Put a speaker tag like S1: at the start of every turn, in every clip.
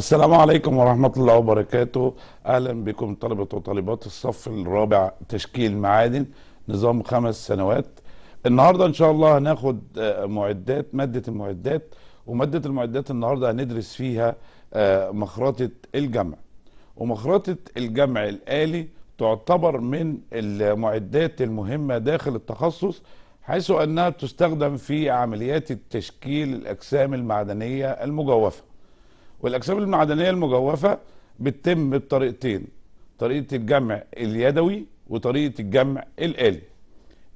S1: السلام عليكم ورحمة الله وبركاته أهلا بكم طلبة وطالبات الصف الرابع تشكيل معادن نظام خمس سنوات النهاردة إن شاء الله هناخد آه، معدات مادة المعدات ومادة المعدات النهاردة هندرس فيها آه، مخرطة الجمع ومخرطة الجمع الآلي تعتبر من المعدات المهمة داخل التخصص حيث أنها تستخدم في عمليات التشكيل الأجسام المعدنية المجوفة والاجسام المعدنيه المجوفه بتتم بطريقتين طريقه الجمع اليدوي وطريقه الجمع الالي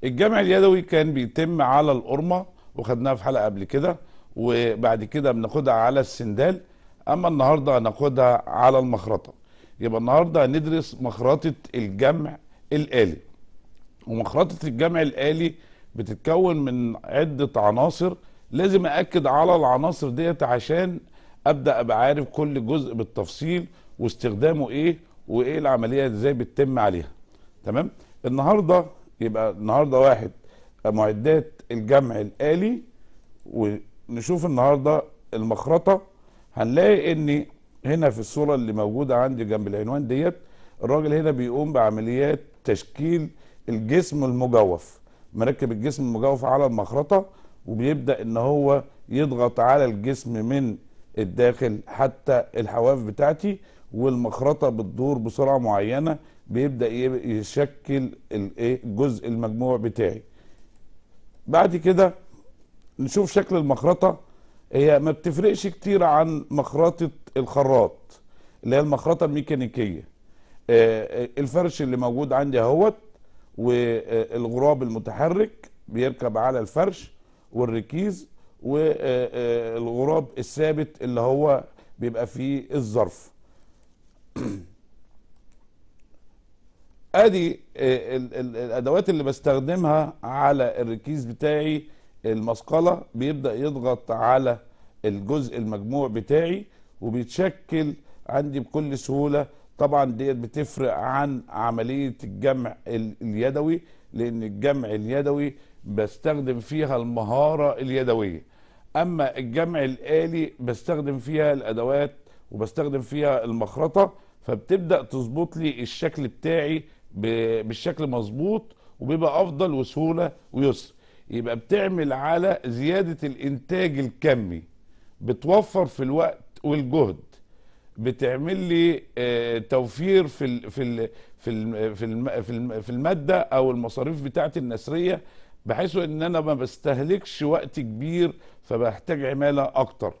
S1: الجمع اليدوي كان بيتم على القرمه وخدناها في حلقه قبل كده وبعد كده بناخدها على السندال اما النهارده هناخدها على المخرطه يبقى النهارده هندرس مخرطه الجمع الالي ومخرطه الجمع الالي بتتكون من عده عناصر لازم اكد على العناصر ديت عشان ابدا ابقى عارف كل جزء بالتفصيل واستخدامه ايه وايه العمليه ازاي بتتم عليها تمام النهارده يبقى النهارده واحد معدات الجمع الالي ونشوف النهارده المخرطه هنلاقي ان هنا في الصوره اللي موجوده عندي جنب العنوان ديت الراجل هنا بيقوم بعمليات تشكيل الجسم المجوف مركب الجسم المجوف على المخرطه وبيبدا ان هو يضغط على الجسم من الداخل حتى الحواف بتاعتي والمخرطه بتدور بسرعه معينه بيبدا يشكل الجزء المجموع بتاعي بعد كده نشوف شكل المخرطه هي ما بتفرقش كتير عن مخرطه الخراط اللي هي المخرطه الميكانيكيه آه، آه، الفرش اللي موجود عندي اهوت والغراب المتحرك بيركب على الفرش والركيز والغراب الثابت اللي هو بيبقى فيه الظرف ادي الادوات اللي بستخدمها على الركيز بتاعي المثقله بيبدا يضغط على الجزء المجموع بتاعي وبيتشكل عندي بكل سهوله طبعا ديت بتفرق عن عمليه الجمع اليدوي لان الجمع اليدوي بستخدم فيها المهاره اليدويه اما الجمع الالي بستخدم فيها الادوات وبستخدم فيها المخرطه فبتبدا تظبط لي الشكل بتاعي بالشكل مظبوط وبيبقى افضل وسهوله ويسر يبقى بتعمل على زياده الانتاج الكمي بتوفر في الوقت والجهد بتعمل لي آه، توفير في في في في الماده او المصاريف بتاعتي النسريه بحيث ان انا ما بستهلكش وقت كبير فبحتاج عماله اكتر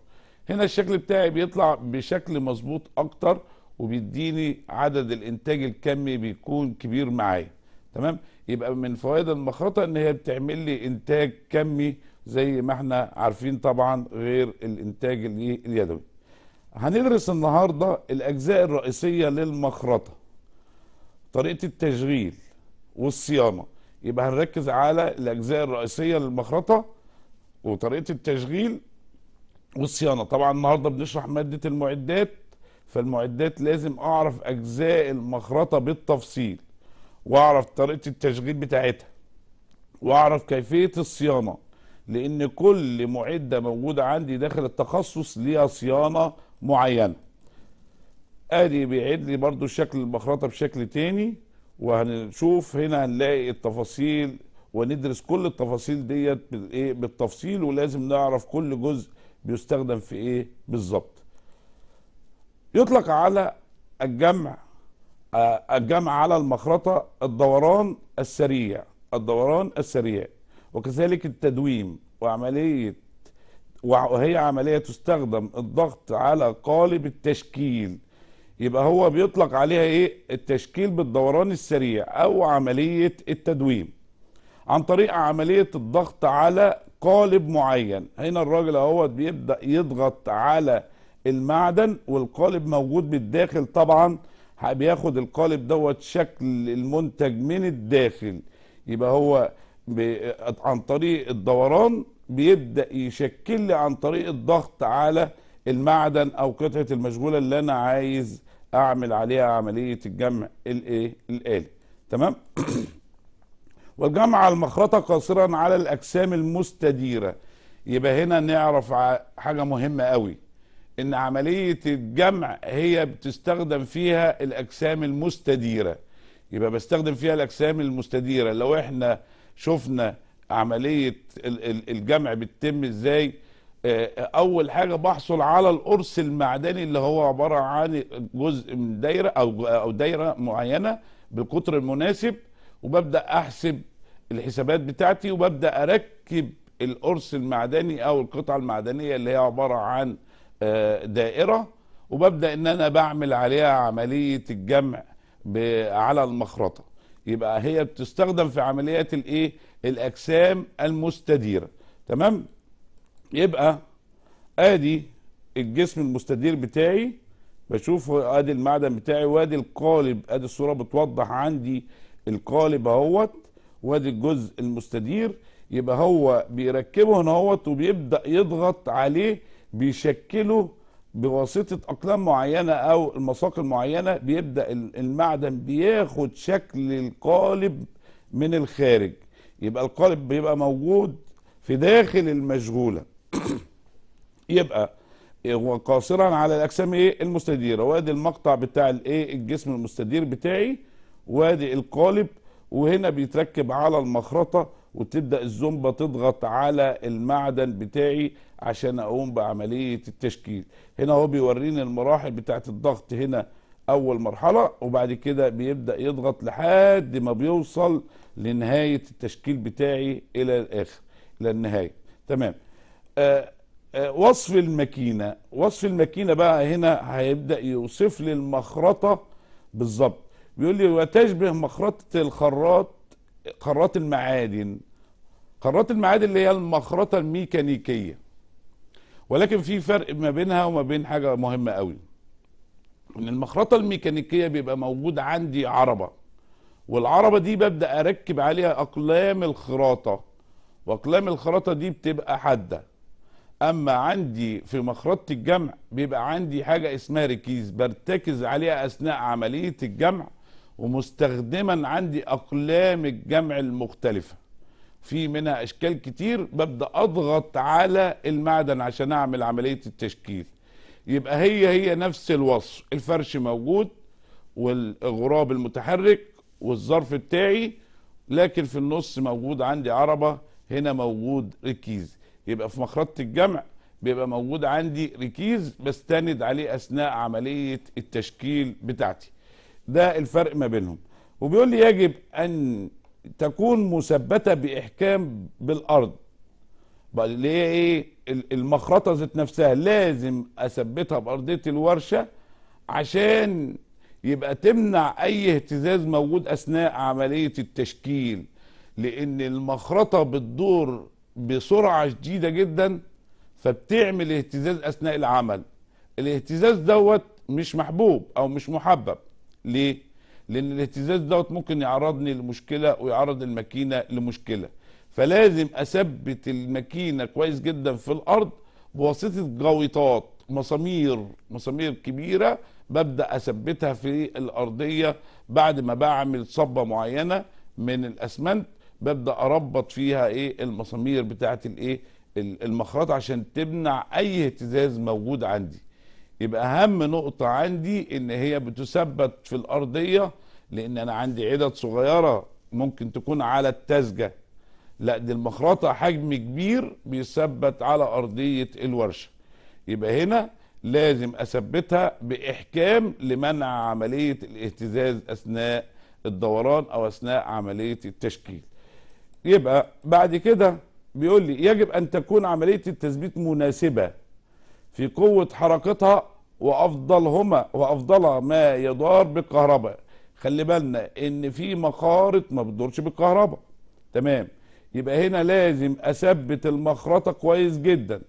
S1: هنا الشكل بتاعي بيطلع بشكل مظبوط اكتر وبيديني عدد الانتاج الكمي بيكون كبير معايا تمام يبقى من فوائد المخرطه ان هي بتعمل لي انتاج كمي زي ما احنا عارفين طبعا غير الانتاج اليدوي هندرس النهارده الاجزاء الرئيسيه للمخرطه طريقه التشغيل والصيانه يبقى هنركز على الاجزاء الرئيسيه للمخرطه وطريقه التشغيل والصيانه طبعا النهارده بنشرح ماده المعدات فالمعدات لازم اعرف اجزاء المخرطه بالتفصيل واعرف طريقه التشغيل بتاعتها واعرف كيفيه الصيانه لان كل معده موجوده عندي داخل التخصص ليها صيانه معينه ادي بيعيد لي برضو شكل المخرطه بشكل تاني وهنشوف هنا هنلاقي التفاصيل وندرس كل التفاصيل ديت بالايه بالتفصيل ولازم نعرف كل جزء بيستخدم في ايه بالظبط يطلق على الجمع آه، الجمع على المخرطه الدوران السريع الدوران السريع وكذلك التدويم وعمليه وهي عمليه تستخدم الضغط على قالب التشكيل يبقى هو بيطلق عليها ايه التشكيل بالدوران السريع او عملية التدويم عن طريق عملية الضغط على قالب معين هنا الراجل اهوت بيبدأ يضغط على المعدن والقالب موجود بالداخل طبعا بياخد القالب دوت شكل المنتج من الداخل يبقى هو عن طريق الدوران بيبدأ يشكل لي عن طريق الضغط على المعدن او قطعه المشغوله اللي انا عايز اعمل عليها عمليه الجمع الايه الالي تمام والجمع المخرطه قاصرا على الاجسام المستديره يبقى هنا نعرف حاجه مهمه قوي ان عمليه الجمع هي بتستخدم فيها الاجسام المستديره يبقى بستخدم فيها الاجسام المستديره لو احنا شفنا عمليه الجمع بتتم ازاي اول حاجه بحصل على القرص المعدني اللي هو عباره عن جزء من دايره او او دايره معينه بالقطر المناسب وببدا احسب الحسابات بتاعتي وببدا اركب القرص المعدني او القطعه المعدنيه اللي هي عباره عن آه، دائره وببدا ان انا بعمل عليها عمليه الجمع على المخرطه يبقى هي بتستخدم في عمليات الايه الاجسام المستديره تمام يبقى ادي الجسم المستدير بتاعي بشوف ادي المعدن بتاعي وادي القالب ادي الصوره بتوضح عندي القالب اهوت وادي الجزء المستدير يبقى هو بيركبه هنا اهوت وبيبدا يضغط عليه بيشكله بواسطه اقلام معينه او المساق المعينه بيبدا المعدن بياخد شكل القالب من الخارج يبقى القالب بيبقى موجود في داخل المشغوله يبقى هو قاصرا على الاجسام ايه المستديره وادي المقطع بتاع الايه الجسم المستدير بتاعي وادي القالب وهنا بيتركب على المخرطه وتبدا الزومبا تضغط على المعدن بتاعي عشان اقوم بعمليه التشكيل هنا هو بيوريني المراحل بتاعه الضغط هنا اول مرحله وبعد كده بيبدا يضغط لحد ما بيوصل لنهايه التشكيل بتاعي الى الاخر الى النهايه تمام آه، آه، وصف الماكينه وصف الماكينه بقى هنا هيبدا يوصف لي المخرطه بالظبط بيقول لي وتشبه مخرطه الخراط خراط المعادن خراط المعادن اللي هي المخرطه الميكانيكيه ولكن في فرق ما بينها وما بين حاجه مهمه قوي ان المخرطه الميكانيكيه بيبقى موجود عندي عربه والعربه دي ببدا اركب عليها اقلام الخراطه واقلام الخراطه دي بتبقى حاده اما عندي في مخرطه الجمع بيبقى عندي حاجه اسمها ركيز برتكز عليها اثناء عمليه الجمع ومستخدما عندي اقلام الجمع المختلفه في منها اشكال كتير ببدا اضغط على المعدن عشان اعمل عمليه التشكيل يبقى هي هي نفس الوصف الفرش موجود والغراب المتحرك والظرف بتاعي لكن في النص موجود عندي عربه هنا موجود ركيز يبقى في مخرطه الجمع بيبقى موجود عندي ركيز بستند عليه اثناء عمليه التشكيل بتاعتي ده الفرق ما بينهم وبيقول لي يجب ان تكون مثبته باحكام بالارض بقى اللي هي ايه المخرطه ذات نفسها لازم اثبتها بارضيه الورشه عشان يبقى تمنع اي اهتزاز موجود اثناء عمليه التشكيل لان المخرطه بتدور بسرعه شديده جدا فبتعمل اهتزاز اثناء العمل الاهتزاز دوت مش محبوب او مش محبب ليه لان الاهتزاز دوت ممكن يعرضني لمشكله ويعرض الماكينه لمشكله فلازم اثبت الماكينه كويس جدا في الارض بواسطه جويطات مسامير مسامير كبيره ببدا اثبتها في الارضيه بعد ما بعمل صبه معينه من الاسمنت ببدا اربط فيها ايه المسامير بتاعه الايه المخرطه عشان تمنع اي اهتزاز موجود عندي يبقى اهم نقطه عندي ان هي بتثبت في الارضيه لان انا عندي عدد صغيره ممكن تكون على التزجه لا دي المخرطه حجم كبير بيثبت على ارضيه الورشه يبقى هنا لازم اثبتها باحكام لمنع عمليه الاهتزاز اثناء الدوران او اثناء عمليه التشكيل يبقى بعد كده بيقول لي يجب أن تكون عملية التثبيت مناسبة في قوة حركتها وأفضلهما وأفضل ما يدار بالكهرباء خلي بالنا إن في مخارط ما بتدورش بالكهرباء تمام يبقى هنا لازم أثبت المخرطة كويس جدا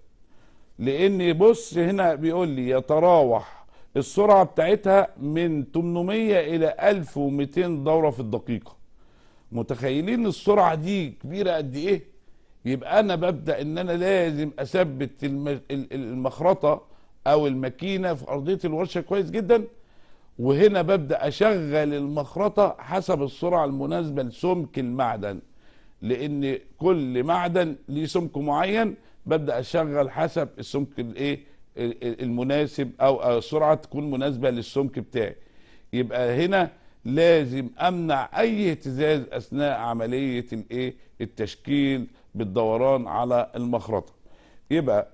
S1: لأن بص هنا بيقول لي يتراوح السرعة بتاعتها من 800 إلى 1200 دورة في الدقيقة متخيلين السرعه دي كبيره قد ايه يبقى انا ببدا ان انا لازم اثبت المخرطه او الماكينه في ارضيه الورشه كويس جدا وهنا ببدا اشغل المخرطه حسب السرعه المناسبه لسمك المعدن لان كل معدن ليه سمك معين ببدا اشغل حسب السمك الايه المناسب او السرعه تكون مناسبه للسمك بتاعي يبقى هنا لازم امنع اي اهتزاز اثناء عمليه الايه التشكيل بالدوران على المخرطه يبقى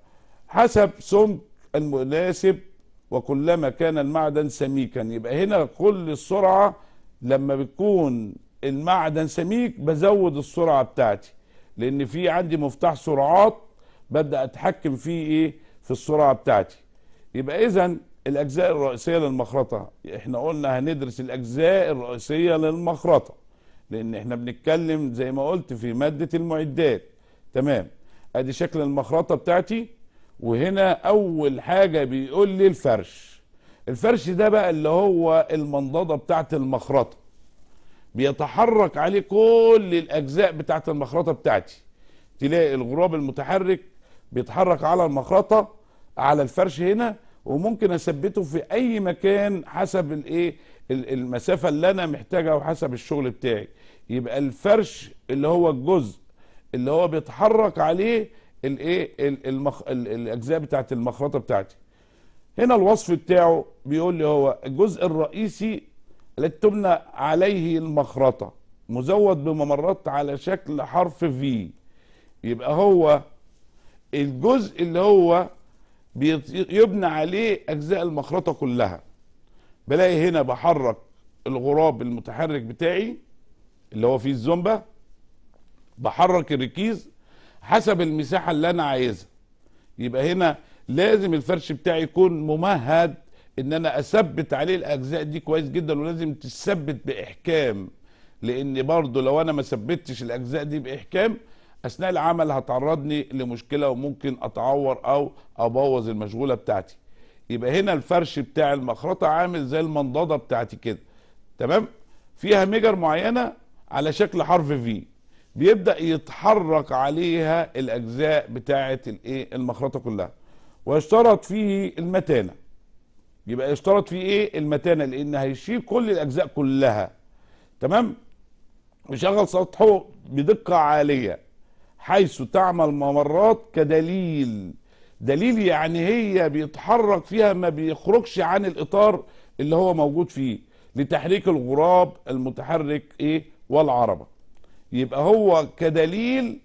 S1: حسب سمك المناسب وكلما كان المعدن سميكا يبقى هنا كل السرعه لما بتكون المعدن سميك بزود السرعه بتاعتي لان في عندي مفتاح سرعات ببدا اتحكم فيه ايه في السرعه بتاعتي يبقى اذا الاجزاء الرئيسيه للمخرطه احنا قلنا هندرس الاجزاء الرئيسيه للمخرطه لان احنا بنتكلم زي ما قلت في ماده المعدات تمام ادي شكل المخرطه بتاعتي وهنا اول حاجه بيقول لي الفرش الفرش ده بقى اللي هو المنضده بتاعت المخرطه بيتحرك عليه كل الاجزاء بتاعت المخرطه بتاعتي تلاقي الغراب المتحرك بيتحرك على المخرطه على الفرش هنا وممكن اثبته في اي مكان حسب الايه المسافه اللي انا محتاجها وحسب الشغل بتاعي يبقى الفرش اللي هو الجزء اللي هو بيتحرك عليه الايه المخ... الاجزاء بتاعت المخرطه بتاعتي هنا الوصف بتاعه بيقول لي هو الجزء الرئيسي التي تبنى عليه المخرطه مزود بممرات على شكل حرف في يبقى هو الجزء اللي هو بيبنى عليه اجزاء المخرطه كلها بلاقي هنا بحرك الغراب المتحرك بتاعي اللي هو فيه الزومبا بحرك الركيز حسب المساحه اللي انا عايزها يبقى هنا لازم الفرش بتاعي يكون ممهد ان انا اثبت عليه الاجزاء دي كويس جدا ولازم تثبت باحكام لان برضو لو انا ما ثبتش الاجزاء دي باحكام اثناء العمل هتعرضني لمشكله وممكن اتعور او ابوظ المشغوله بتاعتي يبقى هنا الفرش بتاع المخرطه عامل زي المنضده بتاعتي كده تمام فيها ميجر معينه على شكل حرف في بيبدا يتحرك عليها الاجزاء بتاعه الايه المخرطه كلها ويشترط فيه المتانه يبقى يشترط فيه ايه المتانه لان هيشيل كل الاجزاء كلها تمام ويشغل سطحه بدقه عاليه حيث تعمل ممرات كدليل دليل يعني هي بيتحرك فيها ما بيخرجش عن الإطار اللي هو موجود فيه لتحريك الغراب المتحرك إيه والعربة يبقى هو كدليل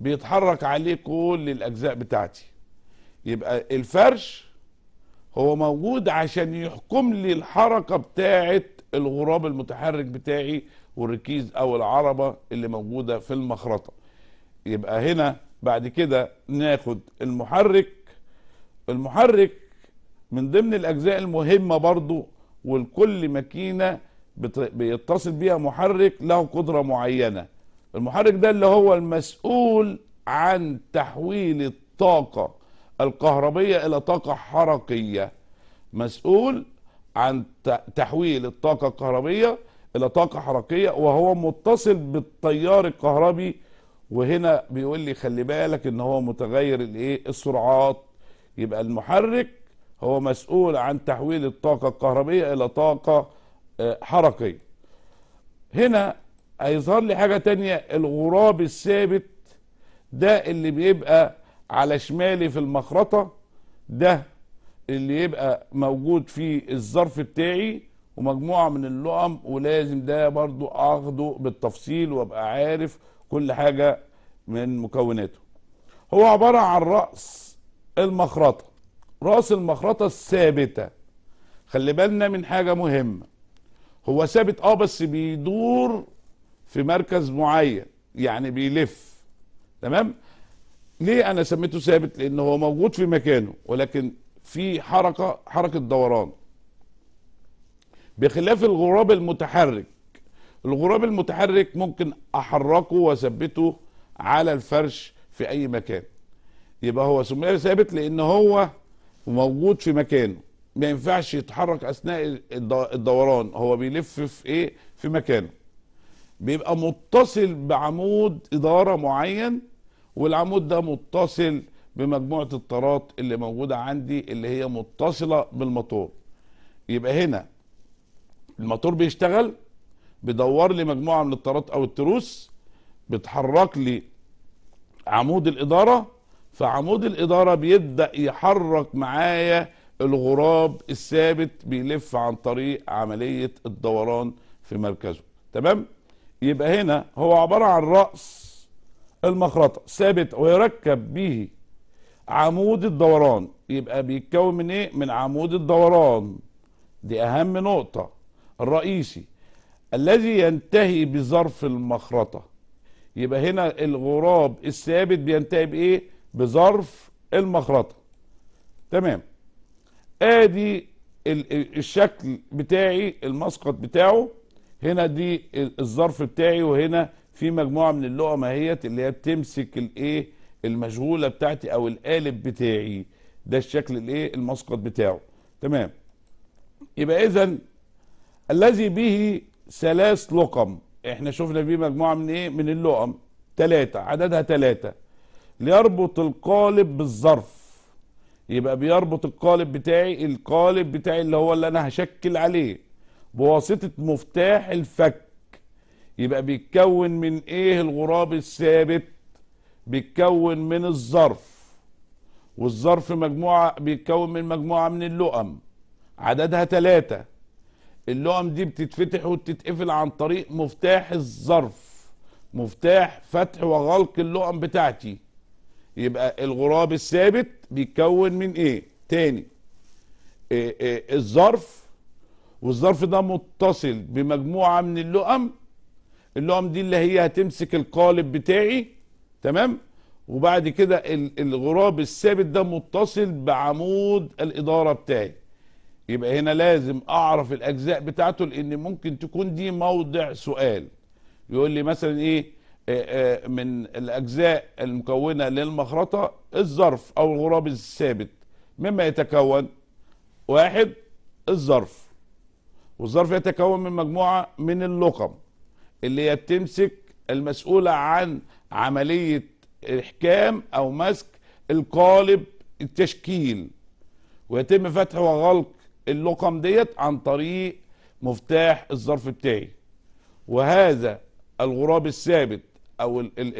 S1: بيتحرك عليه كل الأجزاء بتاعتي يبقى الفرش هو موجود عشان يحكم لي الحركة بتاعت الغراب المتحرك بتاعي والركيز أو العربة اللي موجودة في المخرطة يبقى هنا بعد كده ناخد المحرك المحرك من ضمن الاجزاء المهمه برضو ولكل ماكينه بيتصل بيها محرك له قدره معينه المحرك ده اللي هو المسؤول عن تحويل الطاقه الكهربيه الى طاقه حركيه مسؤول عن تحويل الطاقه الكهربيه الى طاقه حركيه وهو متصل بالتيار الكهربي وهنا بيقول لي خلي بالك ان هو متغير الايه السرعات يبقى المحرك هو مسؤول عن تحويل الطاقة الكهربية الى طاقة آه، حركية هنا هيظهر لي حاجة تانية الغراب الثابت ده اللي بيبقى على شمالي في المخرطة ده اللي يبقى موجود في الظرف بتاعي ومجموعة من اللقم ولازم ده برضو اخده بالتفصيل وابقى عارف كل حاجه من مكوناته هو عباره عن راس المخرطه راس المخرطه الثابته خلي بالنا من حاجه مهمه هو ثابت اه بس بيدور في مركز معين يعني بيلف تمام ليه انا سميته ثابت لان هو موجود في مكانه ولكن في حركه حركه دوران بخلاف الغراب المتحرك الغراب المتحرك ممكن احركه واثبته على الفرش في اي مكان يبقى هو سمي ثابت لان هو موجود في مكانه ما ينفعش يتحرك اثناء الدوران هو بيلف في ايه في مكانه بيبقى متصل بعمود اداره معين والعمود ده متصل بمجموعه الطارات اللي موجوده عندي اللي هي متصله بالموتور يبقى هنا الموتور بيشتغل بدور لي مجموعه من الطارات او التروس بتحرك لي عمود الاداره فعمود الاداره بيبدا يحرك معايا الغراب الثابت بيلف عن طريق عمليه الدوران في مركزه تمام يبقى هنا هو عباره عن راس المخرطه ثابت ويركب به عمود الدوران يبقى بيتكون من ايه من عمود الدوران دي اهم نقطه الرئيسي الذي ينتهي بظرف المخرطة يبقى هنا الغراب الثابت بينتهي بايه بظرف المخرطة تمام ادي الشكل بتاعي المسقط بتاعه هنا دي الظرف بتاعي وهنا في مجموعة من اللقمة اهيت اللي هي بتمسك الايه المشغولة بتاعتي او القالب بتاعي ده الشكل الايه المسقط بتاعه تمام يبقى اذا الذي به ثلاث لقم احنا شفنا فيه مجموعه من ايه من اللقم ثلاثه عددها ثلاثه ليربط القالب بالظرف يبقى بيربط القالب بتاعي القالب بتاعي اللي هو اللي انا هشكل عليه بواسطه مفتاح الفك يبقى بيتكون من ايه الغراب الثابت بيتكون من الظرف والظرف مجموعه بيتكون من مجموعه من اللقم عددها ثلاثه اللقم دي بتتفتح وتتقفل عن طريق مفتاح الظرف مفتاح فتح وغلق اللقم بتاعتي يبقى الغراب الثابت بيتكون من ايه تاني إيه إيه الظرف والظرف ده متصل بمجموعة من اللقم اللقم دي اللي هي هتمسك القالب بتاعي تمام وبعد كده الغراب الثابت ده متصل بعمود الإدارة بتاعي يبقى هنا لازم اعرف الاجزاء بتاعته لان ممكن تكون دي موضع سؤال يقول لي مثلا ايه من الاجزاء المكونه للمخرطه الظرف او الغراب الثابت مما يتكون واحد الظرف والظرف يتكون من مجموعه من اللقم اللي هي بتمسك المسؤوله عن عمليه احكام او مسك القالب التشكيل ويتم فتح وغلق اللقم ديت عن طريق مفتاح الظرف بتاعي وهذا الغراب الثابت او ال ال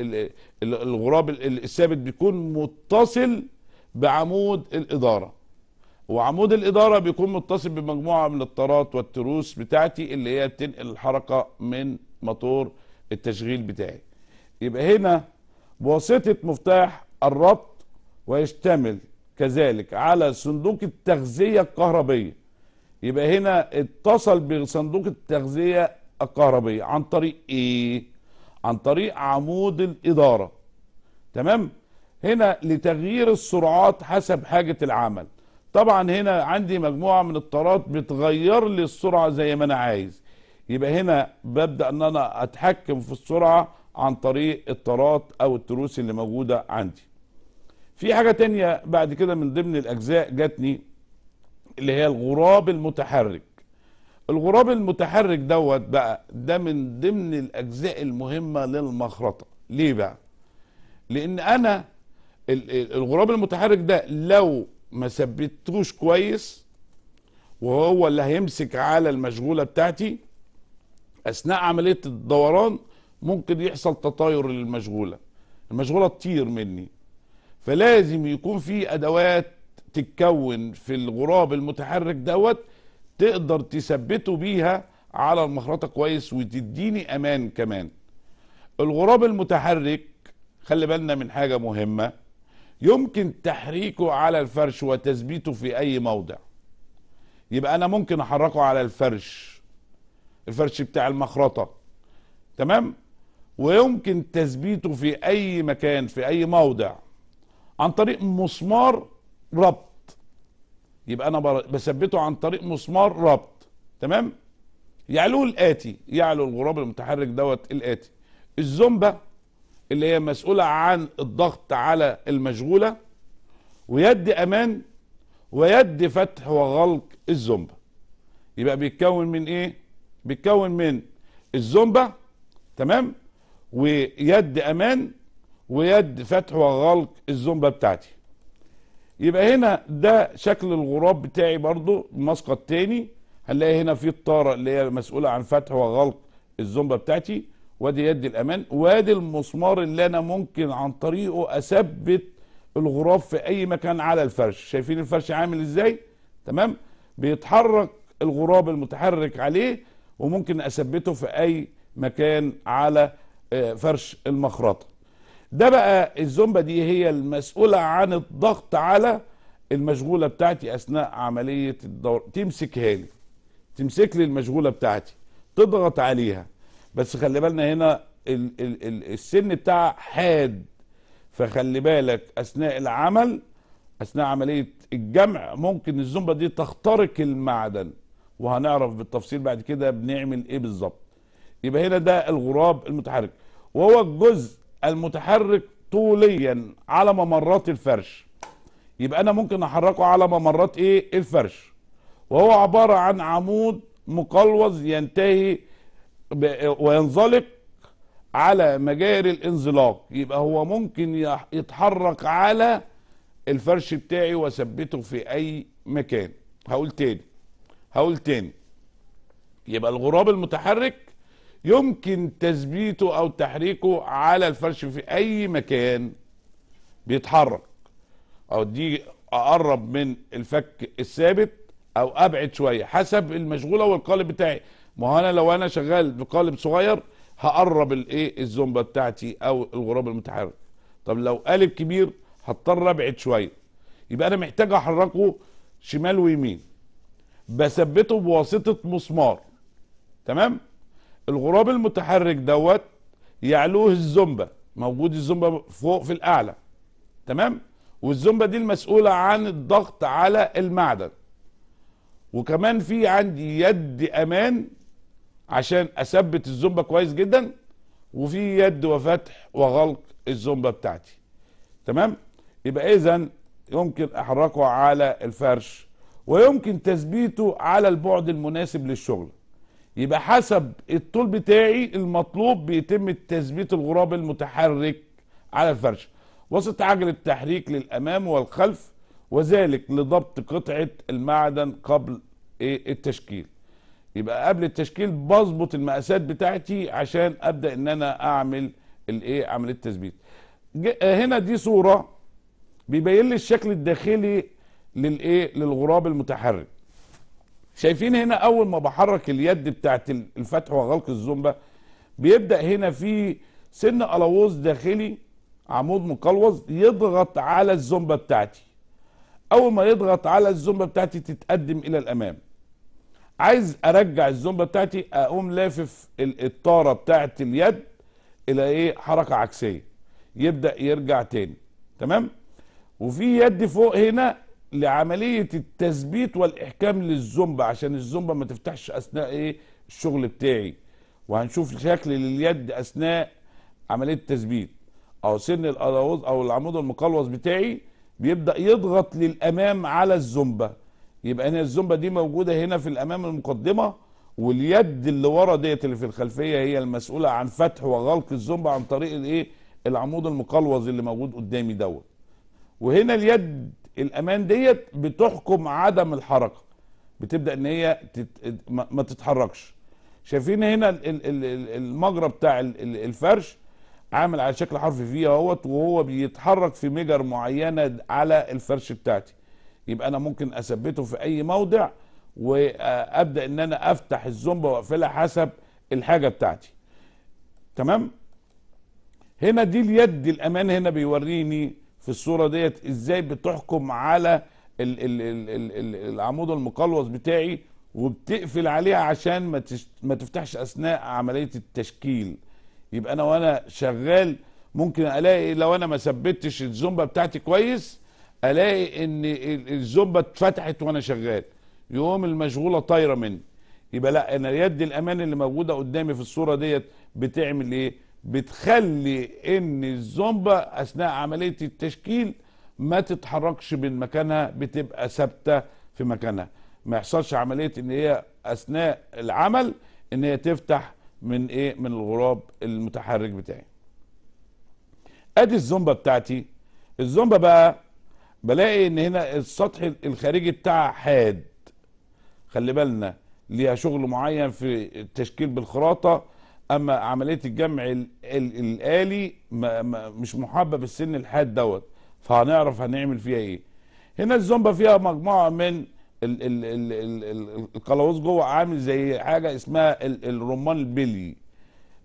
S1: ال الغراب الثابت بيكون متصل بعمود الاداره وعمود الاداره بيكون متصل بمجموعه من الطارات والتروس بتاعتي اللي هي بتنقل الحركه من مطور التشغيل بتاعي يبقى هنا بواسطه مفتاح الربط ويشتمل كذلك على صندوق التغذية الكهربية يبقى هنا اتصل بصندوق التغذية الكهربية عن طريق ايه عن طريق عمود الإدارة تمام هنا لتغيير السرعات حسب حاجة العمل طبعا هنا عندي مجموعة من الطارات بتغير لي السرعة زي ما انا عايز يبقى هنا ببدأ ان انا اتحكم في السرعة عن طريق الطارات او التروس اللي موجودة عندي في حاجة تانية بعد كده من ضمن الأجزاء جاتني اللي هي الغراب المتحرك الغراب المتحرك دوت بقى ده من ضمن الأجزاء المهمة للمخرطة ليه بقى؟ لأن أنا الغراب المتحرك ده لو ما ثبتوش كويس وهو اللي هيمسك على المشغولة بتاعتي أثناء عملية الدوران ممكن يحصل تطاير للمشغولة المشغولة تطير مني فلازم يكون في ادوات تتكون في الغراب المتحرك دوت تقدر تثبته بيها على المخرطه كويس وتديني امان كمان الغراب المتحرك خلي بالنا من حاجه مهمه يمكن تحريكه على الفرش وتثبيته في اي موضع يبقى انا ممكن احركه على الفرش الفرش بتاع المخرطه تمام ويمكن تثبيته في اي مكان في اي موضع عن طريق مسمار ربط يبقى انا بثبته عن طريق مسمار ربط تمام يعلو الاتي يعلو الغراب المتحرك دوت الاتي الزومبا اللي هي مسؤوله عن الضغط على المشغوله ويد امان ويد فتح وغلق الزومبا يبقى بيتكون من ايه بيتكون من الزومبا تمام ويد امان ويد فتح وغلق الزومبا بتاعتي يبقى هنا ده شكل الغراب بتاعي برضو المسقط تاني هنلاقي هنا في الطارة اللي هي مسؤولة عن فتح وغلق الزومبا بتاعتي وادي يد الامان وادي المسمار اللي انا ممكن عن طريقه اثبت الغراب في اي مكان على الفرش شايفين الفرش عامل ازاي تمام بيتحرك الغراب المتحرك عليه وممكن اثبته في اي مكان على آه، فرش المخرطه ده بقى الزومبا دي هي المسؤولة عن الضغط على المشغولة بتاعتي أثناء عملية الدور تمسكها لي تمسك لي المشغولة بتاعتي تضغط عليها بس خلي بالنا هنا ال ال ال السن بتاعها حاد فخلي بالك أثناء العمل أثناء عملية الجمع ممكن الزومبا دي تخترق المعدن وهنعرف بالتفصيل بعد كده بنعمل ايه بالظبط يبقى هنا ده الغراب المتحرك وهو الجزء المتحرك طوليا على ممرات الفرش يبقى انا ممكن احركه على ممرات ايه الفرش وهو عبارة عن عمود مقلوز ينتهي وينزلق على مجاري الانزلاق يبقى هو ممكن يتحرك على الفرش بتاعي واثبته في اي مكان هقول تاني هقول تاني يبقى الغراب المتحرك يمكن تثبيته او تحريكه على الفرش في اي مكان بيتحرك او دي اقرب من الفك الثابت او ابعد شويه حسب المشغوله والقالب بتاعي ما هو انا لو انا شغال بقالب صغير هقرب الايه الزومبا بتاعتي او الغراب المتحرك طب لو قالب كبير هضطر ابعد شويه يبقى انا محتاج احركه شمال ويمين بثبته بواسطه مسمار تمام الغراب المتحرك دوت يعلوه الزومبا موجود الزومبا فوق في الاعلى تمام والزومبا دي المسؤوله عن الضغط على المعدن وكمان في عندي يد امان عشان اثبت الزومبا كويس جدا وفي يد وفتح وغلق الزومبا بتاعتي تمام يبقى اذا يمكن احركه على الفرش ويمكن تثبيته على البعد المناسب للشغل يبقى حسب الطول بتاعي المطلوب بيتم تثبيت الغراب المتحرك على الفرشة وسط عجل التحريك للأمام والخلف وذلك لضبط قطعة المعدن قبل إيه التشكيل يبقى قبل التشكيل بظبط المقاسات بتاعتي عشان ابدا ان انا اعمل الايه عمليه التثبيت هنا دي صوره بيبين لي الشكل الداخلي للايه للغراب المتحرك شايفين هنا اول ما بحرك اليد بتاعت الفتح وغلق الزومبا بيبدا هنا في سن الاوز داخلي عمود مقلوز يضغط على الزومبا بتاعتي اول ما يضغط على الزومبا بتاعتي تتقدم الى الامام عايز ارجع الزومبا بتاعتي اقوم لافف الطاره بتاعت اليد الى ايه حركه عكسيه يبدا يرجع تاني تمام وفي يد فوق هنا لعمليه التثبيت والاحكام للزومبا عشان الزومبا ما تفتحش اثناء ايه الشغل بتاعي وهنشوف شكل اليد اثناء عمليه التثبيت او سن الاراوز او العمود المقلوص بتاعي بيبدا يضغط للامام على الزومبا يبقى هنا الزومبا دي موجوده هنا في الامام المقدمه واليد اللي ورا ديت اللي في الخلفيه هي المسؤوله عن فتح وغلق الزومبا عن طريق الايه العمود المقلوص اللي موجود قدامي دوت وهنا اليد الامان ديت بتحكم عدم الحركه بتبدا ان هي تت... ما تتحركش شايفين هنا المجرى بتاع الفرش عامل على شكل حرف في اهوت وهو بيتحرك في مجر معينه على الفرش بتاعتي يبقى انا ممكن اثبته في اي موضع وابدا ان انا افتح الزومبا واقفلها حسب الحاجه بتاعتي تمام هنا دي اليد الامان هنا بيوريني في الصوره ديت ازاي بتحكم على الـ الـ الـ الـ الـ العمود المقلوص بتاعي وبتقفل عليها عشان ما, ما تفتحش اثناء عمليه التشكيل يبقى انا وانا شغال ممكن الاقي لو انا ما ثبتش الزومبا بتاعتي كويس الاقي ان الزومبا اتفتحت وانا شغال يقوم المشغوله طايره مني يبقى لا انا يد الامان اللي موجوده قدامي في الصوره ديت بتعمل ايه بتخلي ان الزومبا اثناء عمليه التشكيل ما تتحركش من مكانها بتبقى ثابته في مكانها ما يحصلش عمليه ان هي اثناء العمل ان هي تفتح من ايه من الغراب المتحرك بتاعي ادي الزومبا بتاعتي الزومبا بقى بلاقي ان هنا السطح الخارجي بتاعها حاد خلي بالنا ليها شغل معين في التشكيل بالخراطه اما عمليه الجمع الالي ما ما مش محبب السن الحاد دوت فهنعرف هنعمل فيها ايه هنا الزومبا فيها مجموعه من القلاوز جوه عامل زي حاجه اسمها الرمان البلي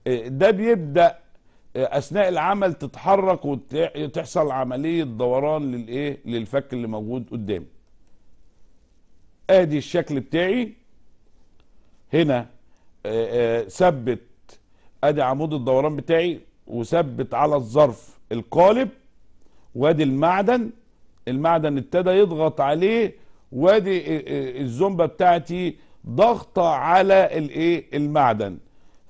S1: آه، ده بيبدا آه، اثناء العمل تتحرك وتحصل عمليه دوران للايه للفك اللي موجود قدام ادي الشكل بتاعي هنا آه، ثبت ادي عمود الدوران بتاعي وثبت على الظرف القالب وادي المعدن المعدن ابتدى يضغط عليه وادي الزومبا بتاعتي ضغطه على الايه المعدن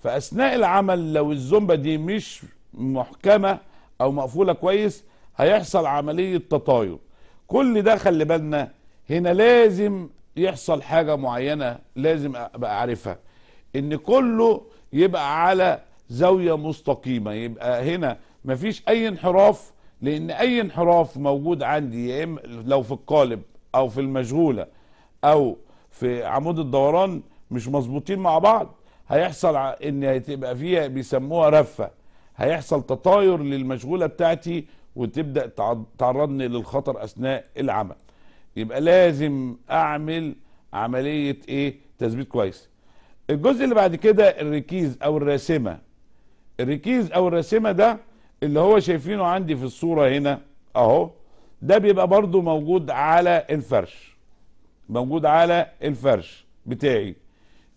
S1: فاثناء العمل لو الزومبا دي مش محكمه او مقفوله كويس هيحصل عمليه تطاير كل ده خلي بالنا هنا لازم يحصل حاجه معينه لازم ابقى عارفها ان كله يبقى على زاوية مستقيمة يبقى هنا مفيش أي انحراف لأن أي انحراف موجود عندي يا إما لو في القالب أو في المشغولة أو في عمود الدوران مش مظبوطين مع بعض هيحصل ان هتبقى فيها بيسموها رفه هيحصل تطاير للمشغوله بتاعتي وتبدا تعرضني للخطر اثناء العمل يبقى لازم اعمل عمليه ايه تثبيت كويس الجزء اللي بعد كده الركيز او الراسمه الركيز او الراسمه ده اللي هو شايفينه عندي في الصوره هنا اهو ده بيبقى برضو موجود على الفرش موجود على الفرش بتاعي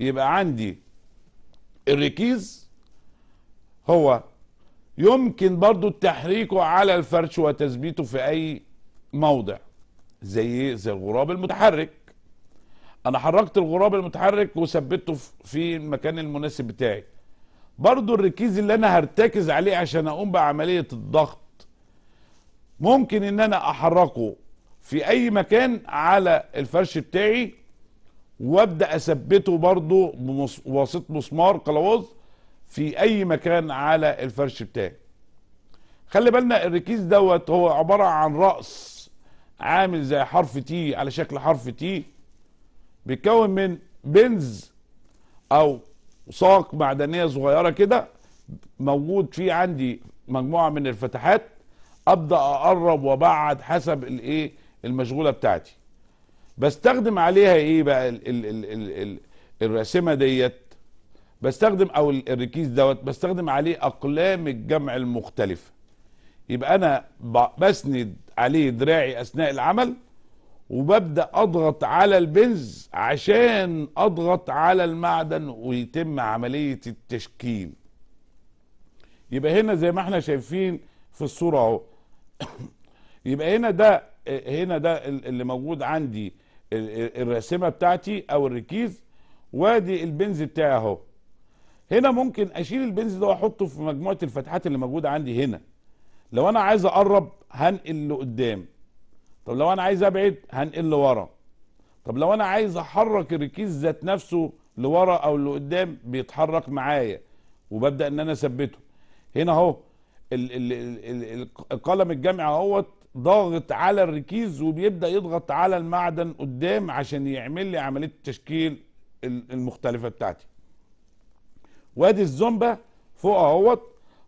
S1: يبقى عندي الركيز هو يمكن برضو تحريكه على الفرش وتثبيته في اي موضع زي إيه؟ زي الغراب المتحرك انا حركت الغراب المتحرك وثبته في المكان المناسب بتاعي برضو الركيز اللي انا هرتكز عليه عشان اقوم بعملية الضغط ممكن ان انا احركه في اي مكان على الفرش بتاعي وابدا اثبته برضو بواسطة مسمار قلاوظ في اي مكان على الفرش بتاعي خلي بالنا الركيز دوت هو عبارة عن رأس عامل زي حرف تي على شكل حرف تي بيتكون من بنز او ساق معدنيه صغيره كده موجود فيه عندي مجموعه من الفتحات ابدا اقرب وابعد حسب الايه المشغوله بتاعتي بستخدم عليها ايه بقى الـ الـ الـ الـ الـ الراسمه ديت بستخدم او الركيز دوت بستخدم عليه اقلام الجمع المختلفه يبقى انا بسند عليه دراعي اثناء العمل وببدا اضغط على البنز عشان اضغط على المعدن ويتم عمليه التشكيل يبقى هنا زي ما احنا شايفين في الصوره اهو يبقى هنا ده هنا ده اللي موجود عندي الراسمه بتاعتي او الركيز وادي البنز بتاعي اهو هنا ممكن اشيل البنز ده واحطه في مجموعه الفتحات اللي موجوده عندي هنا لو انا عايز اقرب هنقل لقدام طب لو انا عايز ابعد هنقل لورا طب لو انا عايز احرك الركيز ذات نفسه لورا او لقدام بيتحرك معايا وببدا ان انا اثبته هنا اهو القلم الجامعي اهوت ضاغط على الركيز وبيبدا يضغط على المعدن قدام عشان يعمل لي عمليه التشكيل المختلفه بتاعتي وادي الزومبا فوق اهوت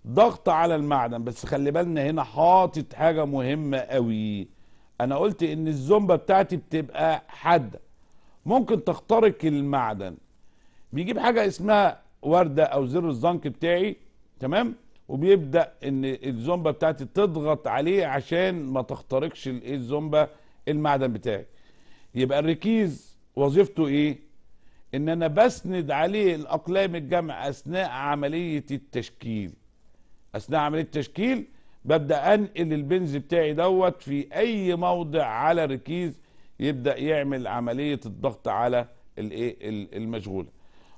S1: ضغط على المعدن بس خلي بالنا هنا حاطط حاجه مهمه قوي انا قلت ان الزومبا بتاعتي بتبقى حاده ممكن تخترق المعدن بيجيب حاجه اسمها ورده او زر الزنك بتاعي تمام وبيبدا ان الزومبا بتاعتي تضغط عليه عشان ما تخترقش إيه الزومبا المعدن بتاعي يبقى الركيز وظيفته ايه ان انا بسند عليه الاقلام الجمع اثناء عمليه التشكيل اثناء عمليه التشكيل ببدا انقل البنز بتاعي دوت في اي موضع على ركيز يبدا يعمل عمليه الضغط على الايه المشغوله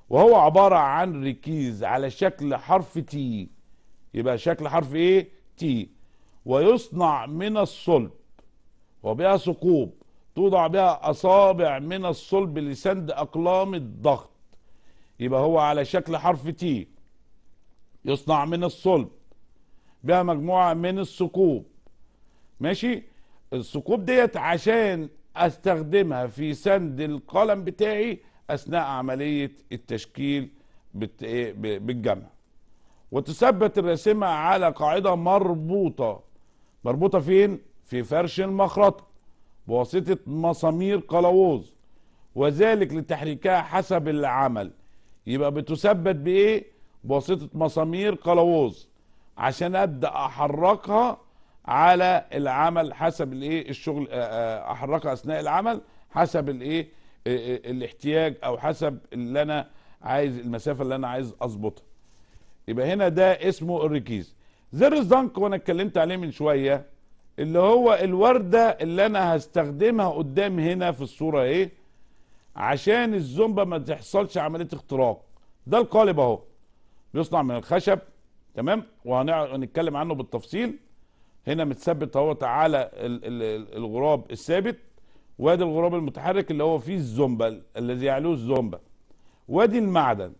S1: وهو عباره عن ركيز على شكل حرف تي يبقى شكل حرف ايه تي ويصنع من الصلب وبها ثقوب توضع بها اصابع من الصلب لسند اقلام الضغط يبقى هو على شكل حرف تي يصنع من الصلب بها مجموعه من الثقوب ماشي الثقوب ديت عشان استخدمها في سند القلم بتاعي اثناء عمليه التشكيل إيه، بالجمع وتثبت الرسمه على قاعده مربوطه مربوطه فين في فرش المخرطه بواسطه مسامير قلاووز وذلك لتحريكها حسب العمل يبقى بتثبت بايه بواسطه مسامير قلاووز عشان ابدا احركها على العمل حسب الايه الشغل آه، آه، احركها اثناء العمل حسب الايه آه، الاحتياج او حسب اللي انا عايز المسافه اللي انا عايز اظبطها يبقى هنا ده اسمه الركيز زر الزنك وانا اتكلمت عليه من شويه اللي هو الورده اللي انا هستخدمها قدام هنا في الصوره ايه عشان الزومبا ما تحصلش عمليه اختراق ده القالب اهو بيصنع من الخشب تمام وهنتكلم عنه بالتفصيل هنا متثبت اهوت على الغراب الثابت وادي الغراب المتحرك اللي هو فيه الزومبا الذي يعلوه الزومبا وادي المعدن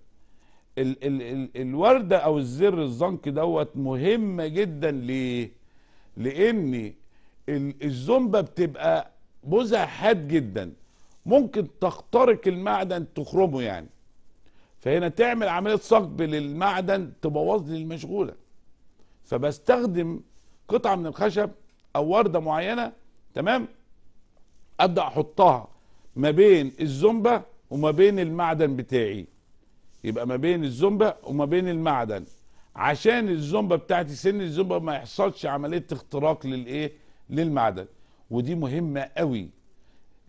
S1: ال ال ال الورده او الزر الزنك دوت مهمه جدا ليه لان الزومبا بتبقى بوزها حاد جدا ممكن تخترق المعدن تخرمه يعني فهنا تعمل عمليه صقب للمعدن تبوظ لي المشغوله فبستخدم قطعه من الخشب او ورده معينه تمام ابدا احطها ما بين الزومبا وما بين المعدن بتاعي يبقى ما بين الزومبا وما بين المعدن عشان الزومبا بتاعتي سن الزومبا ما يحصلش عمليه اختراق للايه للمعدن ودي مهمه قوي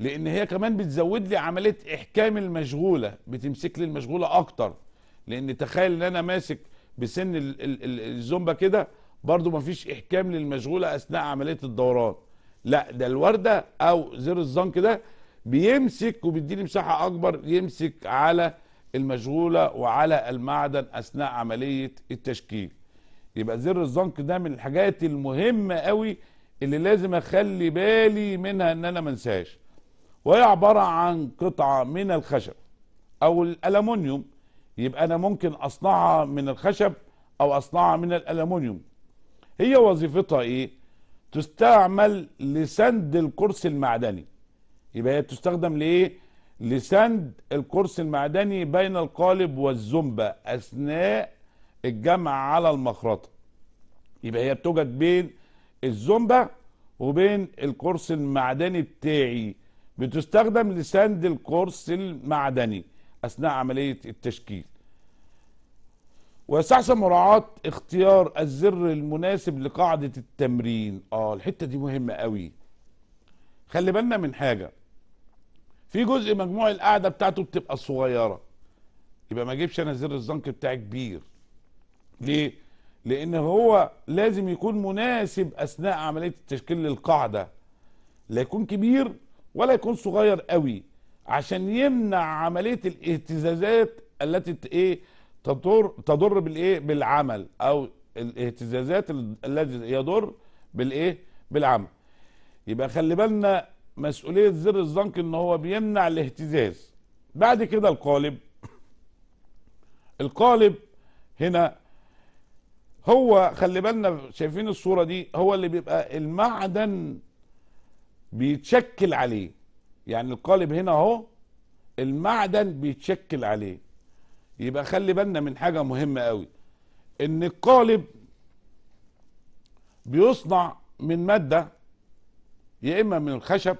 S1: لان هي كمان بتزود لي عمليه احكام المشغوله بتمسك لي المشغوله اكتر لان تخيل ان انا ماسك بسن الزومبا كده برضو مفيش احكام للمشغوله اثناء عمليه الدوران لا ده الورده او زر الزنك ده بيمسك وبيديني مساحه اكبر يمسك على المشغوله وعلى المعدن اثناء عمليه التشكيل يبقى زر الزنك ده من الحاجات المهمه قوي اللي لازم اخلي بالي منها ان انا ما انساهاش وهي عبارة عن قطعة من الخشب أو الألمونيوم يبقى أنا ممكن أصنعها من الخشب أو أصنعها من الألمونيوم هي وظيفتها إيه؟ تستعمل لسند القرص المعدني يبقى هي تستخدم لإيه؟ لسند القرص المعدني بين القالب والزنبة أثناء الجمع على المخرطة يبقى هي بتوجد بين الزنبة وبين القرص المعدني بتاعي بتستخدم لسند القرص المعدني اثناء عمليه التشكيل ويستحسن مراعاة اختيار الزر المناسب لقاعدة التمرين اه الحتة دي مهمة قوي خلي بالنا من حاجة في جزء مجموع القاعدة بتاعته بتبقى صغيرة يبقى ما اجيبش انا زر الزنك بتاعي كبير ليه لان هو لازم يكون مناسب اثناء عملية التشكيل للقاعدة لا يكون كبير ولا يكون صغير قوي عشان يمنع عمليه الاهتزازات التي ايه تضر تضر بالايه بالعمل او الاهتزازات الذي يضر بالايه بالعمل يبقى خلي بالنا مسؤوليه زر الزنك ان هو بيمنع الاهتزاز بعد كده القالب القالب هنا هو خلي بالنا شايفين الصوره دي هو اللي بيبقى المعدن بيتشكل عليه يعني القالب هنا اهو المعدن بيتشكل عليه يبقى خلي بالنا من حاجه مهمه قوي ان القالب بيصنع من ماده يا اما من الخشب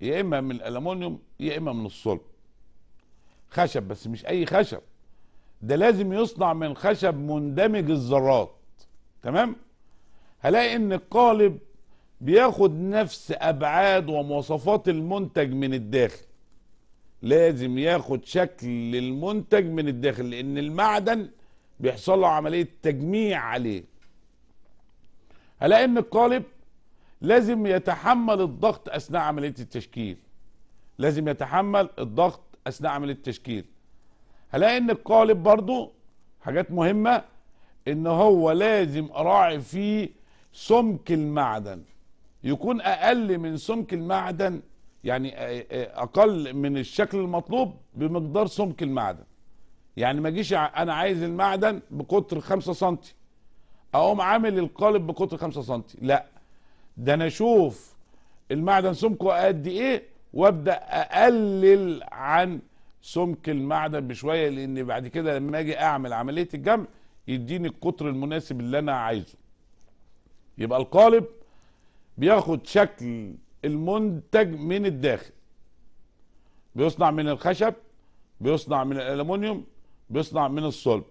S1: يا اما من الالومنيوم يا اما من الصلب خشب بس مش اي خشب ده لازم يصنع من خشب مندمج الذرات تمام هلاقي ان القالب بياخد نفس ابعاد ومواصفات المنتج من الداخل لازم ياخد شكل المنتج من الداخل لان المعدن بيحصل له عمليه تجميع عليه هلاقي ان القالب لازم يتحمل الضغط اثناء عمليه التشكيل لازم يتحمل الضغط اثناء عمليه التشكيل هلاقي ان القالب برضو حاجات مهمه ان هو لازم اراعي فيه سمك المعدن يكون اقل من سمك المعدن يعني اقل من الشكل المطلوب بمقدار سمك المعدن يعني ما اجيش انا عايز المعدن بقطر 5 سم اقوم عامل القالب بقطر 5 سم لا ده انا اشوف المعدن سمكه قد ايه وابدا اقلل عن سمك المعدن بشويه لان بعد كده لما اجي اعمل عمليه الجمع يديني القطر المناسب اللي انا عايزه يبقى القالب بياخد شكل المنتج من الداخل بيصنع من الخشب بيصنع من الالومنيوم بيصنع من الصلب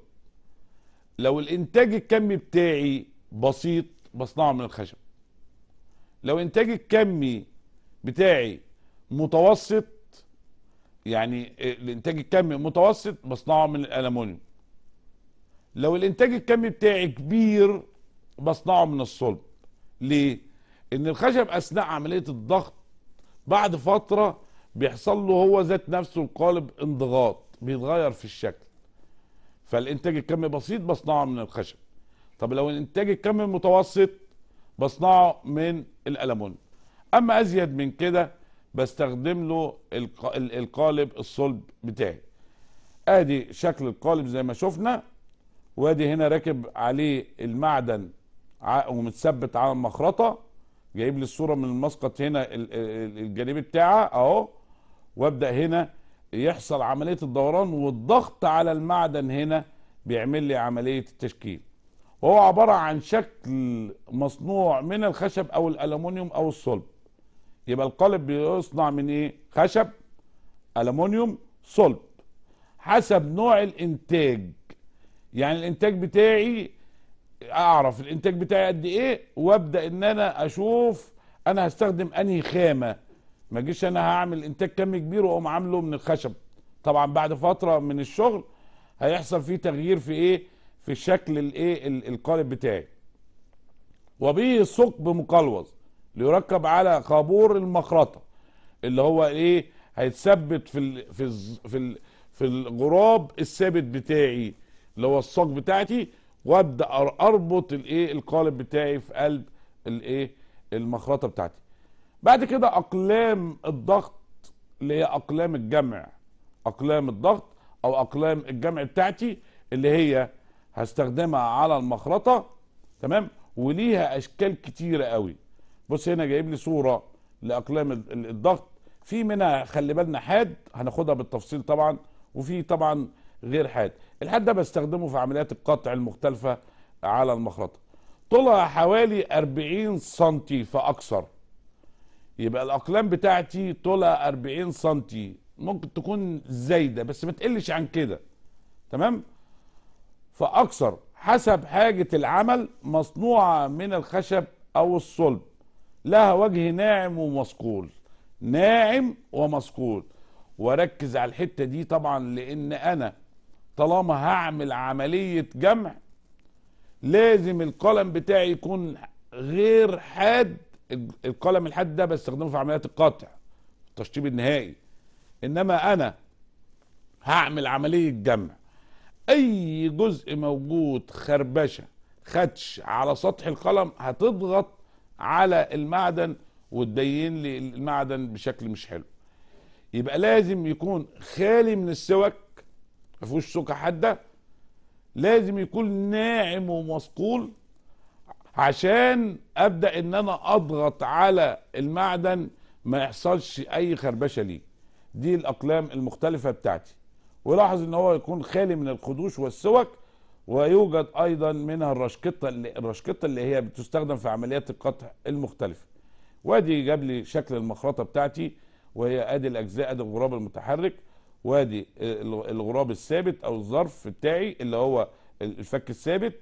S1: لو الانتاج الكمي بتاعي بسيط بصنعه من الخشب لو انتاج الكمي بتاعي متوسط يعني الانتاج الكمي متوسط بصنعه من الالومنيوم لو الانتاج الكمي بتاعي كبير بصنعه من الصلب ليه ان الخشب اثناء عمليه الضغط بعد فتره بيحصل له هو ذات نفسه القالب انضغاط بيتغير في الشكل فالانتاج الكمي بسيط بصنعه من الخشب طب لو الانتاج الكمي متوسط بصنعه من الالمون اما ازيد من كده بستخدم له القالب الصلب بتاعي ادي شكل القالب زي ما شفنا وادي هنا راكب عليه المعدن ومتثبت على المخرطه جايب لي الصوره من المسقط هنا الجانبي بتاعها اهو وابدا هنا يحصل عمليه الدوران والضغط على المعدن هنا بيعمل لي عمليه التشكيل وهو عباره عن شكل مصنوع من الخشب او الالومنيوم او الصلب يبقى القالب بيصنع من ايه خشب الومنيوم صلب حسب نوع الانتاج يعني الانتاج بتاعي اعرف الانتاج بتاعي قد ايه وابدا ان انا اشوف انا هستخدم انهي خامه ما اجيش انا هعمل انتاج كم كبير واقوم عامله من الخشب طبعا بعد فتره من الشغل هيحصل فيه تغيير في ايه في الشكل الايه القالب بتاعي وبه ثقب مقلوظ ليركب على قابور المخرطه اللي هو ايه هيتثبت في الـ في الـ في في الغراب الثابت بتاعي اللي هو الصاج بتاعتي وابدا اربط الايه القالب بتاعي في قلب الايه المخرطه بتاعتي بعد كده اقلام الضغط اللي هي اقلام الجمع اقلام الضغط او اقلام الجمع بتاعتي اللي هي هستخدمها على المخرطه تمام وليها اشكال كتيره قوي بص هنا جايب لي صوره لاقلام الضغط في منها خلي بالنا حاد هناخدها بالتفصيل طبعا وفي طبعا غير حاد الحد ده بستخدمه في عمليات القطع المختلفة على المخرطة طولها حوالي 40 سنتي فأكثر يبقى الأقلام بتاعتي طولها 40 سنتي ممكن تكون زايدة بس ما تقلش عن كده تمام فأكثر حسب حاجة العمل مصنوعة من الخشب أو الصلب لها وجه ناعم ومصقول ناعم ومصقول وركز على الحتة دي طبعا لأن أنا طالما هعمل عملية جمع لازم القلم بتاعي يكون غير حاد القلم الحاد ده بستخدمه في عمليات القطع التشطيب النهائي انما انا هعمل عملية جمع اي جزء موجود خربشة خدش على سطح القلم هتضغط على المعدن وتبين لي المعدن بشكل مش حلو يبقى لازم يكون خالي من السوك ما فيهوش سكه حاده لازم يكون ناعم ومصقول عشان ابدا ان انا اضغط على المعدن ما يحصلش اي خربشه ليه دي الاقلام المختلفه بتاعتي ولاحظ ان هو يكون خالي من الخدوش والسوك ويوجد ايضا منها الرشقطه اللي الرشقطه اللي هي بتستخدم في عمليات القطع المختلفه وادي جاب لي شكل المخرطه بتاعتي وهي ادي الاجزاء ادي الغراب المتحرك وادي الغراب الثابت او الظرف بتاعي اللي هو الفك الثابت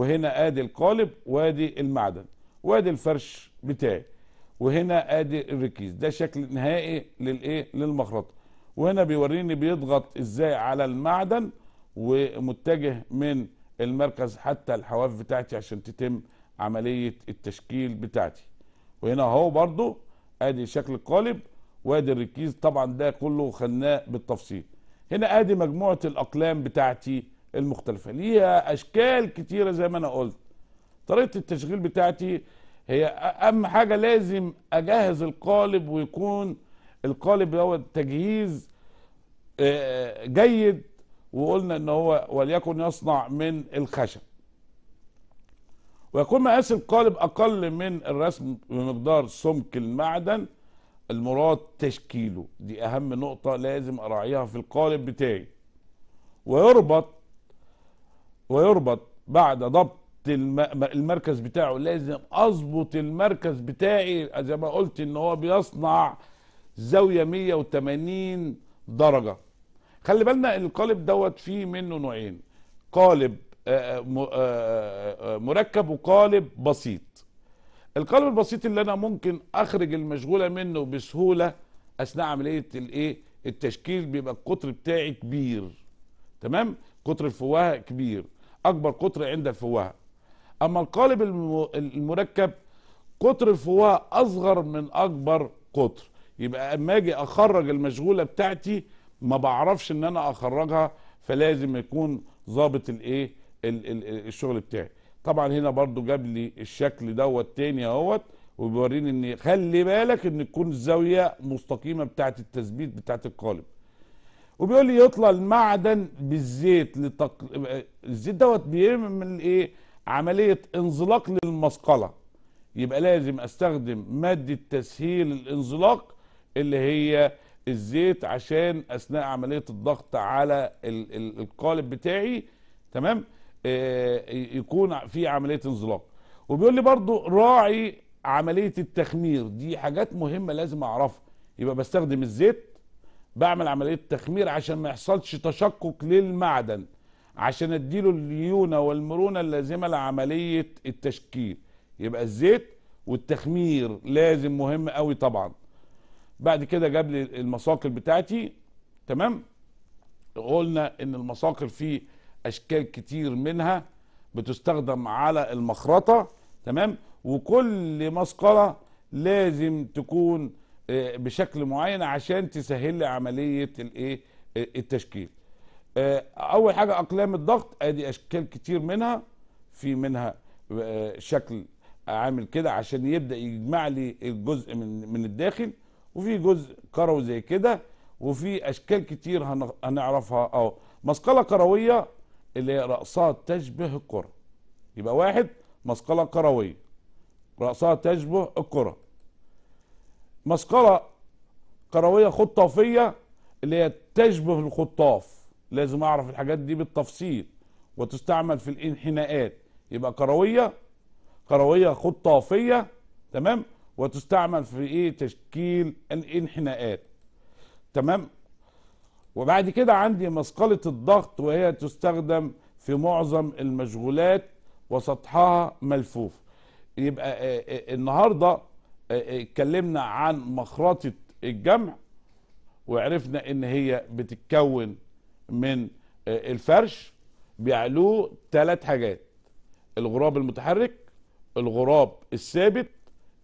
S1: وهنا ادي القالب وادي المعدن وادي الفرش بتاعي وهنا ادي الركيز ده شكل نهائي للايه للمخرطه وهنا بيوريني بيضغط ازاي على المعدن ومتجه من المركز حتى الحواف بتاعتي عشان تتم عمليه التشكيل بتاعتي وهنا اهو برضو ادي شكل القالب وادي الركيز طبعا ده كله خدناه بالتفصيل هنا ادي مجموعه الاقلام بتاعتي المختلفه ليها اشكال كتيره زي ما انا قلت طريقه التشغيل بتاعتي هي اهم حاجه لازم اجهز القالب ويكون القالب هو تجهيز آه، جيد وقلنا ان هو وليكن يصنع من الخشب ويكون مقاس القالب اقل من الرسم بمقدار سمك المعدن المراد تشكيله دي اهم نقطة لازم اراعيها في القالب بتاعي ويربط ويربط بعد ضبط المركز بتاعه لازم اظبط المركز بتاعي زي ما قلت ان هو بيصنع زاوية 180 درجة خلي بالنا القالب دوت فيه منه نوعين قالب مركب وقالب بسيط القلب البسيط اللي انا ممكن اخرج المشغوله منه بسهوله اثناء عمليه الايه التشكيل بيبقى القطر بتاعي كبير تمام قطر الفوهه كبير اكبر قطر عند الفوهه اما القالب المركب قطر الفوهه اصغر من اكبر قطر يبقى اما اجي اخرج المشغوله بتاعتي ما بعرفش ان انا اخرجها فلازم يكون ظابط الايه الشغل بتاعي طبعا هنا برضو جاب لي الشكل دوت تاني اهوت وبيوريني ان خلي بالك ان تكون الزاويه مستقيمه بتاعه التثبيت بتاعه القالب وبيقول لي يطلع المعدن بالزيت لتق... الزيت دوت بيعمل ايه عمليه انزلاق للمثقله يبقى لازم استخدم ماده تسهيل الانزلاق اللي هي الزيت عشان اثناء عمليه الضغط على ال... القالب بتاعي تمام آه، يكون في عمليه انزلاق وبيقول لي برضو راعي عمليه التخمير دي حاجات مهمه لازم اعرفها يبقى بستخدم الزيت بعمل عمليه تخمير عشان ما يحصلش تشقق للمعدن عشان اديله الليونه والمرونه اللازمه لعمليه التشكيل يبقى الزيت والتخمير لازم مهم قوي طبعا بعد كده جاب لي المصاقل بتاعتي تمام قلنا ان المصاقل فيه اشكال كتير منها بتستخدم على المخرطه تمام وكل مسقلة لازم تكون آه، بشكل معين عشان تسهل لي عمليه الايه آه، التشكيل آه، اول حاجه اقلام الضغط ادي اشكال كتير منها في منها شكل عامل كده عشان يبدا يجمع لي الجزء من من الداخل وفي جزء كروي زي كده وفي اشكال كتير هنعرفها اهو مسقله كرويه اللي هي راسها تشبه الكرة يبقى واحد مثقلة كروية رأسها تشبه الكرة مثقلة كروية خطافية اللي هي تشبه الخطاف لازم أعرف الحاجات دي بالتفصيل وتستعمل في الانحناءات يبقى كروية كروية خطافية تمام وتستعمل في ايه تشكيل الانحناءات تمام وبعد كده عندي مسقلة الضغط وهي تستخدم في معظم المشغولات وسطحها ملفوف يبقى آه، آه، النهاردة آه، اتكلمنا عن مخرطة الجمع وعرفنا ان هي بتتكون من الفرش بيعلوه ثلاث حاجات الغراب المتحرك الغراب الثابت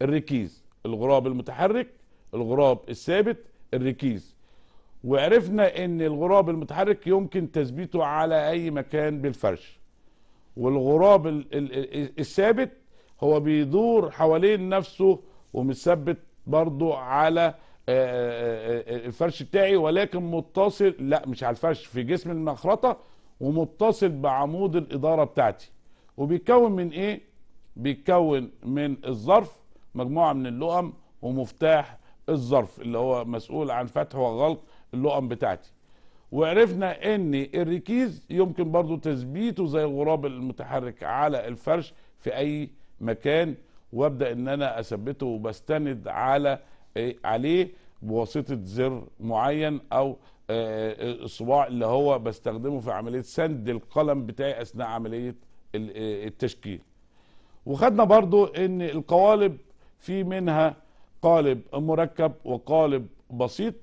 S1: الركيز الغراب المتحرك الغراب الثابت الركيز وعرفنا ان الغراب المتحرك يمكن تثبيته على اي مكان بالفرش والغراب الثابت هو بيدور حوالين نفسه ومثبت برضو على آه، آه، آه، الفرش بتاعي ولكن متصل لا مش على الفرش في جسم المخرطه ومتصل بعمود الاداره بتاعتي وبيتكون من ايه بيتكون من الظرف مجموعه من اللقم ومفتاح الظرف اللي هو مسؤول عن فتح وغلق اللقم بتاعتي وعرفنا ان الركيز يمكن برضو تثبيته زي الغراب المتحرك على الفرش في اي مكان وابدا ان انا اثبته وبستند على إيه، عليه بواسطه زر معين او الصباع آه، آه، اللي هو بستخدمه في عمليه سند القلم بتاعي اثناء عمليه آه، التشكيل وخدنا برضو ان القوالب في منها قالب مركب وقالب بسيط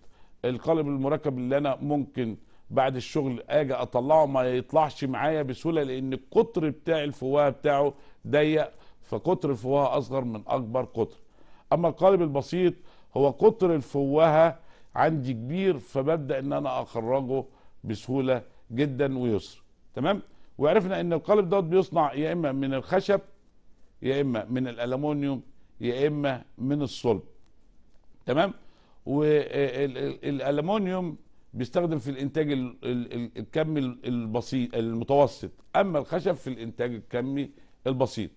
S1: القالب المركب اللي انا ممكن بعد الشغل اجي اطلعه ما يطلعش معايا بسهوله لان القطر بتاع الفواه بتاعه ضيق فقطر الفواه اصغر من اكبر قطر اما القالب البسيط هو قطر الفواه عندي كبير فببدا ان انا اخرجه بسهوله جدا ويسر تمام وعرفنا ان القالب دوت بيصنع يا اما من الخشب يا اما من الالومنيوم يا اما من الصلب تمام والالومنيوم بيستخدم في الانتاج الكمي البسيط المتوسط اما الخشب في الانتاج الكمي البسيط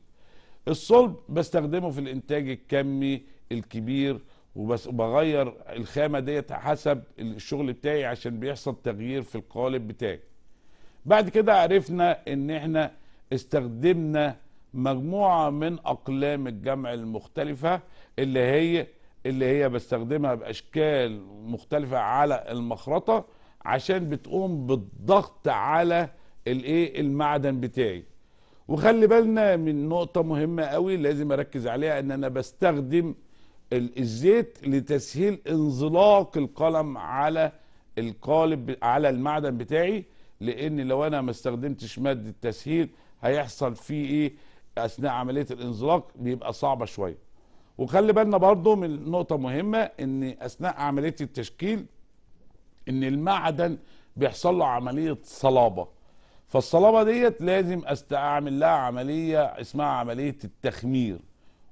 S1: الصلب بستخدمه في الانتاج الكمي الكبير وبغير الخامه ديت حسب الشغل بتاعي عشان بيحصل تغيير في القالب بتاعي بعد كده عرفنا ان احنا استخدمنا مجموعه من اقلام الجمع المختلفه اللي هي اللي هي بستخدمها باشكال مختلفه على المخرطه عشان بتقوم بالضغط على الايه المعدن بتاعي وخلي بالنا من نقطه مهمه قوي لازم اركز عليها ان انا بستخدم الزيت لتسهيل انزلاق القلم على القالب على المعدن بتاعي لان لو انا ما استخدمتش ماده تسهيل هيحصل فيه ايه اثناء عمليه الانزلاق بيبقى صعبه شويه وخلي بالنا برضو من نقطه مهمه ان اثناء عمليه التشكيل ان المعدن بيحصل له عمليه صلابه فالصلابه ديت لازم استعمل لها عمليه اسمها عمليه التخمير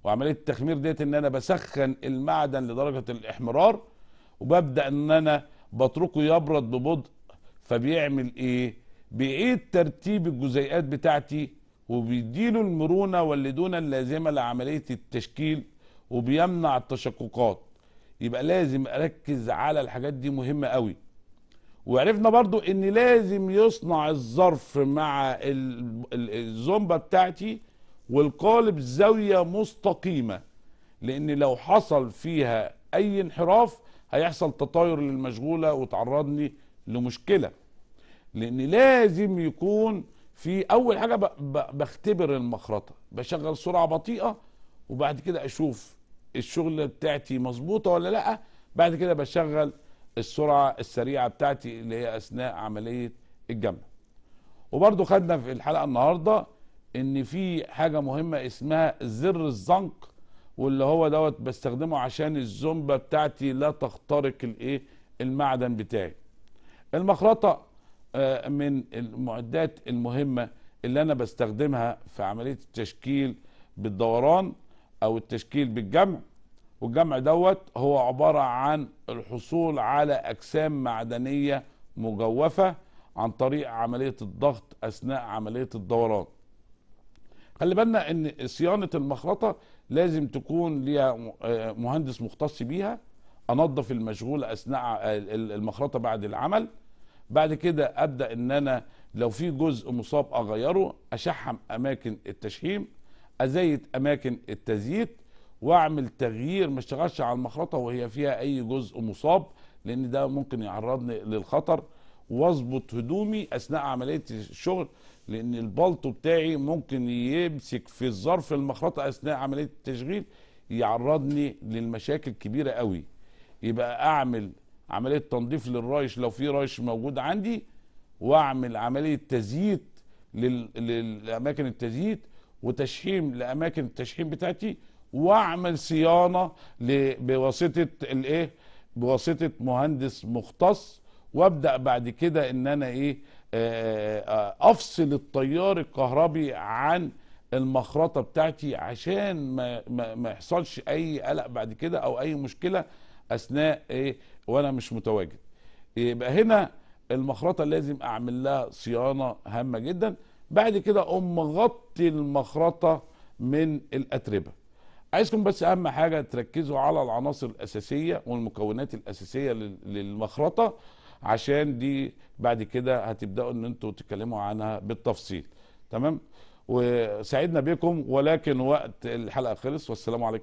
S1: وعمليه التخمير ديت ان انا بسخن المعدن لدرجه الاحمرار وببدا ان انا بتركه يبرد ببطء فبيعمل ايه بيعيد ترتيب الجزيئات بتاعتي وبيديله المرونه واللدونه اللازمه لعمليه التشكيل وبيمنع التشققات يبقى لازم اركز على الحاجات دي مهمه قوي وعرفنا برضو ان لازم يصنع الظرف مع الزومبا بتاعتي والقالب زاويه مستقيمه لان لو حصل فيها اي انحراف هيحصل تطاير للمشغوله وتعرضني لمشكله لان لازم يكون في اول حاجه بختبر المخرطه بشغل سرعه بطيئه وبعد كده اشوف الشغلة بتاعتي مظبوطة ولا لا بعد كده بشغل السرعة السريعة بتاعتي اللي هي أثناء عملية الجمع وبرضو خدنا في الحلقة النهاردة ان في حاجة مهمة اسمها زر الزنق واللي هو دوت بستخدمه عشان الزومبا بتاعتي لا تخترق الايه المعدن بتاعي المخرطة آه، من المعدات المهمة اللي انا بستخدمها في عملية التشكيل بالدوران او التشكيل بالجمع والجمع دوت هو عبارة عن الحصول على أجسام معدنية مجوفة عن طريق عملية الضغط أثناء عملية الدوران خلي بالنا ان صيانة المخرطة لازم تكون ليها آه، مهندس مختص بيها انظف المشغول اثناء آه، المخرطة بعد العمل بعد كده ابدأ ان انا لو في جزء مصاب اغيره اشحم اماكن التشحيم ازيد اماكن التزييت واعمل تغيير ما اشتغلش على المخرطه وهي فيها اي جزء مصاب لان ده ممكن يعرضني للخطر واظبط هدومي اثناء عمليه الشغل لان البلطو بتاعي ممكن يمسك في الظرف المخرطه اثناء عمليه التشغيل يعرضني للمشاكل كبيره قوي يبقى اعمل عمليه تنظيف للرايش لو في رايش موجود عندي واعمل عمليه تزييت للاماكن التزييت وتشحيم لاماكن التشحيم بتاعتي واعمل صيانه بواسطه الايه بواسطه مهندس مختص وابدا بعد كده ان انا ايه افصل التيار الكهربي عن المخرطه بتاعتي عشان ما ما يحصلش اي قلق بعد كده او اي مشكله اثناء ايه وانا مش متواجد يبقى هنا المخرطه لازم اعمل لها صيانه هامه جدا بعد كده اقوم مغطي المخرطه من الاتربه عايزكم بس اهم حاجه تركزوا على العناصر الاساسيه والمكونات الاساسيه للمخرطه عشان دي بعد كده هتبداوا ان انتوا تتكلموا عنها بالتفصيل تمام وسعدنا بكم ولكن وقت الحلقه خلص والسلام عليكم